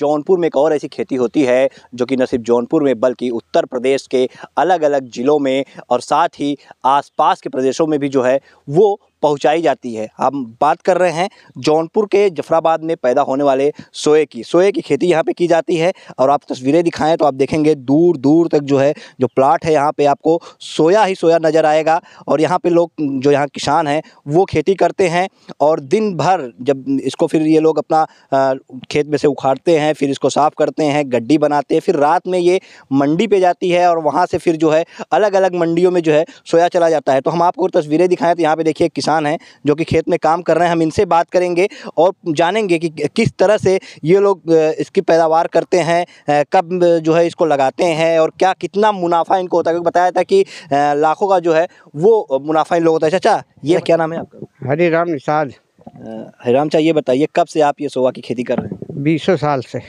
जौनपुर में एक और ऐसी खेती होती है जो कि न सिर्फ जौनपुर में बल्कि उत्तर प्रदेश के अलग अलग ज़िलों में और साथ ही आसपास के प्रदेशों में भी जो है वो पहुंचाई जाती है हम बात कर रहे हैं जौनपुर के जफराबाद में पैदा होने वाले सोए की सोए की खेती यहाँ पे की जाती है और आप तस्वीरें दिखाएं तो आप देखेंगे दूर दूर तक जो है जो प्लाट है यहाँ पे आपको सोया ही सोया नज़र आएगा और यहाँ पे लोग जो यहाँ किसान हैं वो खेती करते हैं और दिन भर जब इसको फिर ये लोग अपना खेत में से उखाड़ते हैं फिर इसको साफ़ करते हैं गड्ढी बनाते हैं फिर रात में ये मंडी पे जाती है और वहाँ से फिर जो है अलग अलग मंडियों में जो है सोया चला जाता है तो हम आपको तस्वीरें दिखाएं तो यहाँ पे देखिए किसान किसान हैं जो कि खेत में काम कर रहे हैं हम इनसे बात करेंगे और जानेंगे कि किस तरह से ये लोग इसकी पैदावार करते हैं कब जो है इसको लगाते हैं और क्या कितना मुनाफा इनको होता है क्योंकि बताया था कि लाखों का जो है वो मुनाफा इन लोगों होता है चाचा ये क्या नाम है आपका हरे राम निषाद हरिराम ये बताइए कब से आप ये सोवा की खेती कर रहे हैं बीसों साल से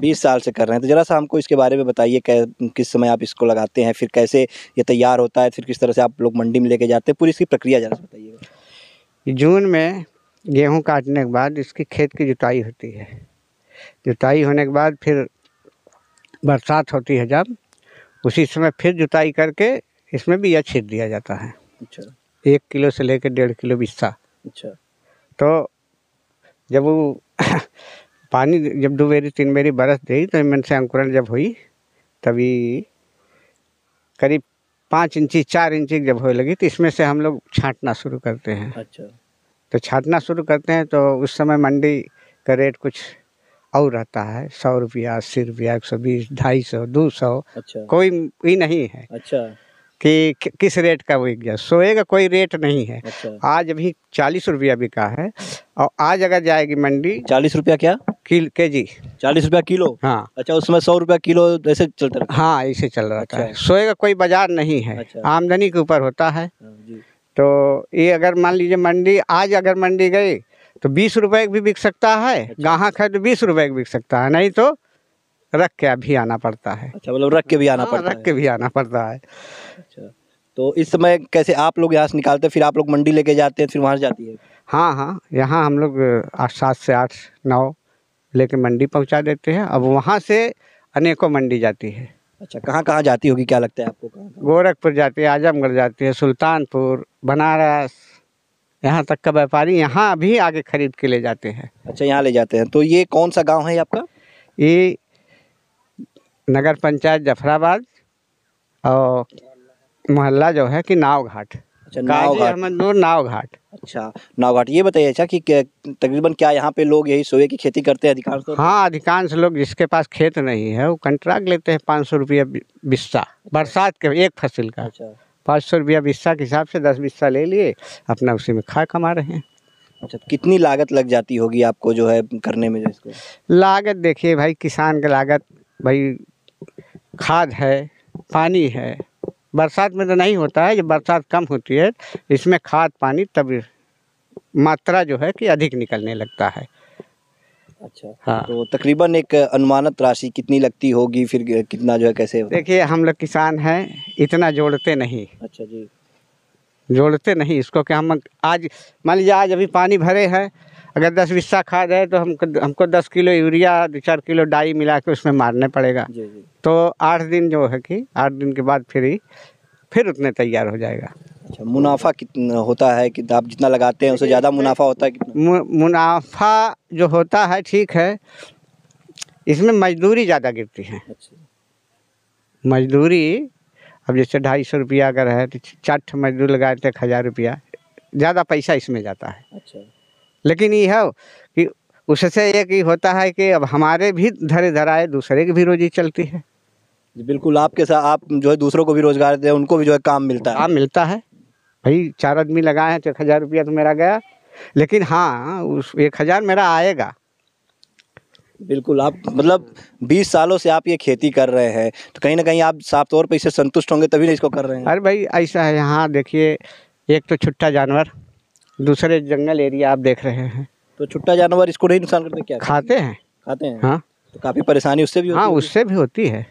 बीस साल से कर रहे हैं तो ज़रा सा हमको इसके बारे में बताइए किस समय आप इसको लगाते हैं फिर कैसे ये तैयार होता है फिर किस तरह से आप लोग मंडी में लेके जाते हैं पूरी इसकी प्रक्रिया ज़रा बताइए जून में गेहूँ काटने के बाद इसकी खेत की जुताई होती है जुताई होने के बाद फिर बरसात होती है जब उसी समय फिर जुताई करके इसमें बीया छीट दिया जाता है अच्छा एक किलो से लेकर डेढ़ किलो बिस्सा अच्छा तो जब वो पानी जब दो बेरी तीन बेरी बरस गई तो मन से अंकुरण जब हुई तभी करीब पाँच इंची चार इंची जब होने लगी तो इसमें से हम लोग छाँटना शुरू करते हैं अच्छा तो छाँटना शुरू करते हैं तो उस समय मंडी का रेट कुछ और रहता है सौ रुपया अस्सी रुपया एक सौ बीस ढाई सौ दो सौ अच्छा। कोई ही नहीं है अच्छा कि किस रेट का बिक गया सोए का कोई रेट नहीं है अच्छा। आज अभी चालीस रुपया बिका है और आज अगर जाएगी मंडी चालीस रुपया क्या किल के जी चालीस रुपया किलो हाँ अच्छा उसमें सौ रुपया किलो ऐसे चलता रहता हाँ ऐसे चल रहा अच्छा। है सोए का कोई बाजार नहीं है अच्छा। आमदनी के ऊपर होता है हाँ, तो ये अगर मान लीजिए मंडी आज अगर मंडी गई तो बीस रुपये भी बिक सकता है अच्छा। गाहक है तो बीस रुपये बिक सकता है नहीं तो रख के अभी आना पड़ता है अच्छा मतलब रख के भी आना हाँ, पड़ता है रख के भी आना पड़ता है अच्छा तो इस समय कैसे आप लोग यहाँ से निकालते हैं फिर आप लोग मंडी लेके जाते हैं फिर वहाँ जाती है हाँ हाँ यहाँ हम लोग सात से आठ नौ लेके मंडी पहुँचा देते हैं अब वहाँ से अनेकों मंडी जाती है अच्छा कहाँ कहाँ जाती होगी क्या लगता है आपको कहाँ गोरखपुर जाती है आजमगढ़ जाती है सुल्तानपुर बनारस यहाँ तक का व्यापारी यहाँ भी आगे खरीद के ले जाते हैं अच्छा यहाँ ले जाते हैं तो ये कौन सा गाँव है आपका ये नगर पंचायत जफराबाद और मोहल्ला जो है कि नाव घाट नाव घाट नाव घाट अच्छा नाव घाट अच्छा, ये बताइए अच्छा कि तकरीबन क्या यहाँ पे लोग यही सोए की खेती करते हैं अधिकांश हाँ अधिकांश लोग जिसके पास खेत नहीं है वो कंट्रैक्ट लेते हैं पाँच सौ रुपया बिस्सा बरसात के एक फसल का अच्छा पाँच सौ रुपया बिस्सा के हिसाब से दस बिस्सा ले लिए अपना उसी में खा कमा रहे हैं अच्छा कितनी लागत लग जाती होगी आपको जो है करने में जो इसको लागत देखिए भाई किसान की लागत भाई खाद है पानी है बरसात में तो नहीं होता है जब बरसात कम होती है इसमें खाद पानी तब मात्रा जो है कि अधिक निकलने लगता है अच्छा हाँ तो तकरीबन एक अनुमानत राशि कितनी लगती होगी फिर कितना जो है कैसे देखिए हम लोग किसान हैं इतना जोड़ते नहीं अच्छा जी जोड़ते नहीं इसको कि हम आज मान लीजिए आज अभी पानी भरे हैं अगर दस बिस्सा खाद है तो हमको हमको दस किलो यूरिया दो चार किलो डाई मिला के उसमें मारने पड़ेगा जी जी। तो आठ दिन जो है कि आठ दिन के बाद फिर ही फिर उतने तैयार हो जाएगा अच्छा मुनाफा कितना होता है कि आप जितना लगाते हैं उससे ज़्यादा मुनाफा होता है मुनाफा जो होता है ठीक है इसमें मजदूरी ज़्यादा गिरती है अच्छा। मजदूरी अब जैसे ढाई सौ रुपया अगर है तो चार मजदूर लगाते तो एक हज़ार रुपया ज़्यादा पैसा इसमें जाता है अच्छा लेकिन यह कि उससे एक ही होता है कि अब हमारे भी धरे धराए दूसरे की भी रोजी चलती है बिल्कुल आपके साथ आप जो है दूसरों को भी रोज़गार दे उनको भी जो है काम मिलता है काम मिलता है भाई चार आदमी लगाए हैं तो एक हज़ार रुपया तो मेरा गया लेकिन हाँ उस एक हज़ार मेरा आएगा बिल्कुल आप मतलब 20 सालों से आप ये खेती कर रहे हैं तो कहीं ना कहीं आप साफ तौर पर इसे संतुष्ट होंगे तभी ना इसको कर रहे हैं अरे भाई ऐसा है यहाँ देखिए एक तो छुट्टा जानवर दूसरे जंगल एरिया आप देख रहे हैं तो छुट्टा जानवर इसको नहीं नुकसान करते क्या खाते हैं खाते हैं हाँ तो काफ़ी परेशानी उससे भी होती हाँ उससे भी होती है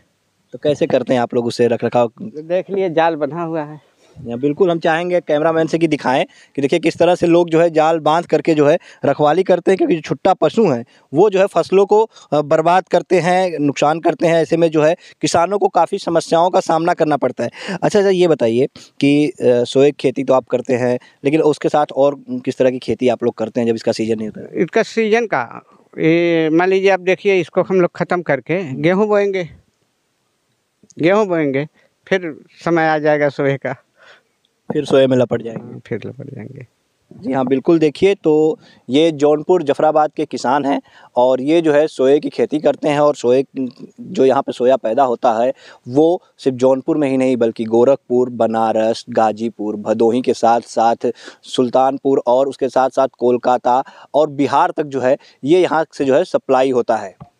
तो कैसे करते हैं आप लोग उसे रख रखाव देख लिए जाल बना हुआ है यहाँ बिल्कुल हम चाहेंगे कैमरामैन से कि दिखाएं कि देखिए किस तरह से लोग जो है जाल बांध करके जो है रखवाली करते हैं क्योंकि जो छुट्टा पशु हैं वो जो है फसलों को बर्बाद करते हैं नुकसान करते हैं ऐसे में जो है किसानों को काफ़ी समस्याओं का सामना करना पड़ता है अच्छा सर अच्छा, ये बताइए कि सोए खेती तो आप करते हैं लेकिन उसके साथ और किस तरह की खेती आप लोग करते हैं जब इसका सीज़न नहीं होता इसका सीज़न का ये मान लीजिए आप देखिए इसको हम लोग ख़त्म करके गेहूँ बोएंगे गेहूँ बोएंगे फिर समय आ जाएगा सोहे का फिर सोए में लपट जाएंगे फिर लपट जाएंगे जी हाँ बिल्कुल देखिए तो ये जौनपुर जफराबाद के किसान हैं और ये जो है सोए की खेती करते हैं और सोए जो यहाँ पे सोया पैदा होता है वो सिर्फ जौनपुर में ही नहीं बल्कि गोरखपुर बनारस गाजीपुर भदोही के साथ साथ सुल्तानपुर और उसके साथ साथ कोलकाता और बिहार तक जो है ये यहाँ से जो है सप्लाई होता है